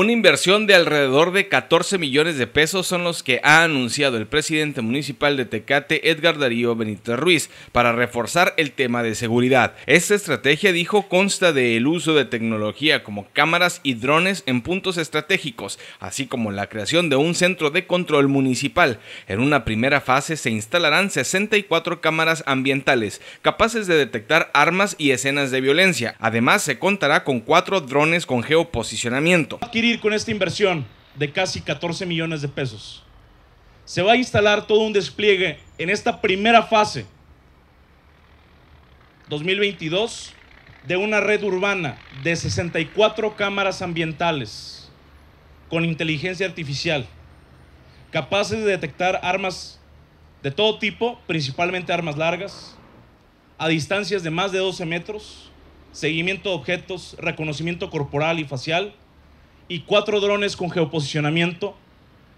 Una inversión de alrededor de 14 millones de pesos son los que ha anunciado el presidente municipal de Tecate, Edgar Darío Benítez Ruiz, para reforzar el tema de seguridad. Esta estrategia, dijo, consta del uso de tecnología como cámaras y drones en puntos estratégicos, así como la creación de un centro de control municipal. En una primera fase se instalarán 64 cámaras ambientales, capaces de detectar armas y escenas de violencia. Además, se contará con cuatro drones con geoposicionamiento con esta inversión de casi 14 millones de pesos. Se va a instalar todo un despliegue en esta primera fase 2022 de una red urbana de 64 cámaras ambientales con inteligencia artificial, capaces de detectar armas de todo tipo, principalmente armas largas, a distancias de más de 12 metros, seguimiento de objetos, reconocimiento corporal y facial, y cuatro drones con geoposicionamiento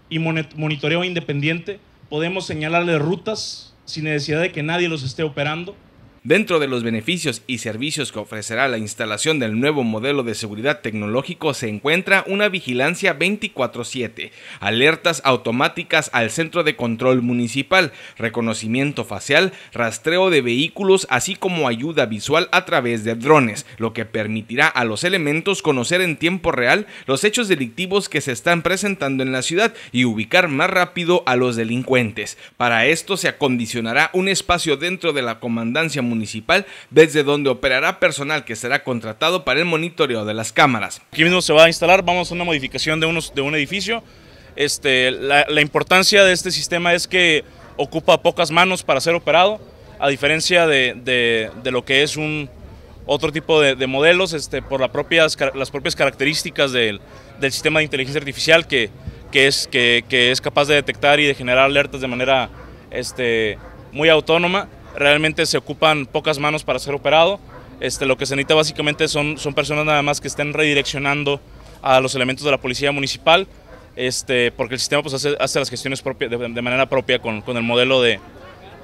y monitoreo independiente podemos señalarle rutas sin necesidad de que nadie los esté operando. Dentro de los beneficios y servicios que ofrecerá la instalación del nuevo modelo de seguridad tecnológico se encuentra una vigilancia 24/7, alertas automáticas al centro de control municipal, reconocimiento facial, rastreo de vehículos, así como ayuda visual a través de drones, lo que permitirá a los elementos conocer en tiempo real los hechos delictivos que se están presentando en la ciudad y ubicar más rápido a los delincuentes. Para esto se acondicionará un espacio dentro de la comandancia municipal municipal, desde donde operará personal que será contratado para el monitoreo de las cámaras. Aquí mismo se va a instalar, vamos a una modificación de, unos, de un edificio. Este, la, importancia de este sistema es que ocupa pocas manos para ser operado, a diferencia de, lo que es un otro tipo de, modelos, este, por propias, las propias características del, sistema de inteligencia artificial que, que es, es capaz de detectar y de generar alertas de manera este, muy autónoma realmente se ocupan pocas manos para ser operado. Este, lo que se necesita básicamente son, son personas nada más que estén redireccionando a los elementos de la policía municipal, este, porque el sistema pues, hace, las gestiones de, manera propia con el modelo de,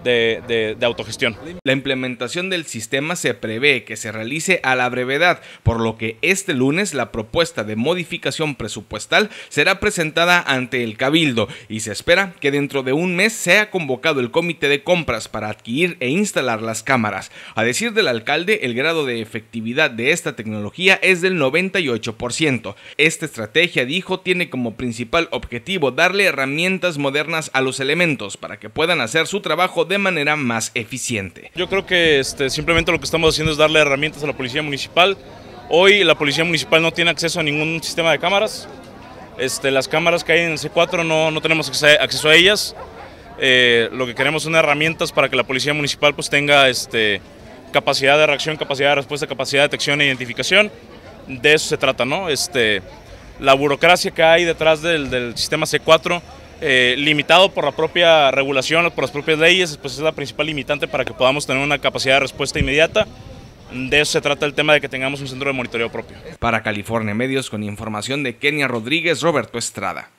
de, autogestión. La implementación del sistema se prevé que se realice a la brevedad, por lo que este lunes la propuesta de modificación presupuestal será presentada ante el Cabildo y se espera que dentro de un mes sea convocado el comité de compras para adquirir e instalar las cámaras. A decir del alcalde, el grado de efectividad de esta tecnología es del 98%. Esta estrategia, dijo, tiene como principal objetivo darle herramientas modernas a los elementos para que puedan hacer su trabajo de manera más eficiente. Yo creo que este, simplemente lo que estamos haciendo es darle herramientas a la Policía Municipal. Hoy la Policía Municipal no tiene acceso a ningún sistema de cámaras. Este, las cámaras que hay en C4 no, no tenemos acceso a ellas. Eh, lo que queremos son herramientas para que la Policía Municipal pues, tenga este, capacidad de reacción, capacidad de respuesta, capacidad de detección e identificación. De eso se trata, ¿no? Este, la burocracia que hay detrás del, del sistema C4 eh, limitado por la propia regulación, por las propias leyes, pues es la principal limitante para que podamos tener una capacidad de respuesta inmediata. De eso se trata el tema de que tengamos un centro de monitoreo propio. Para California Medios, con información de Kenia Rodríguez, Roberto Estrada.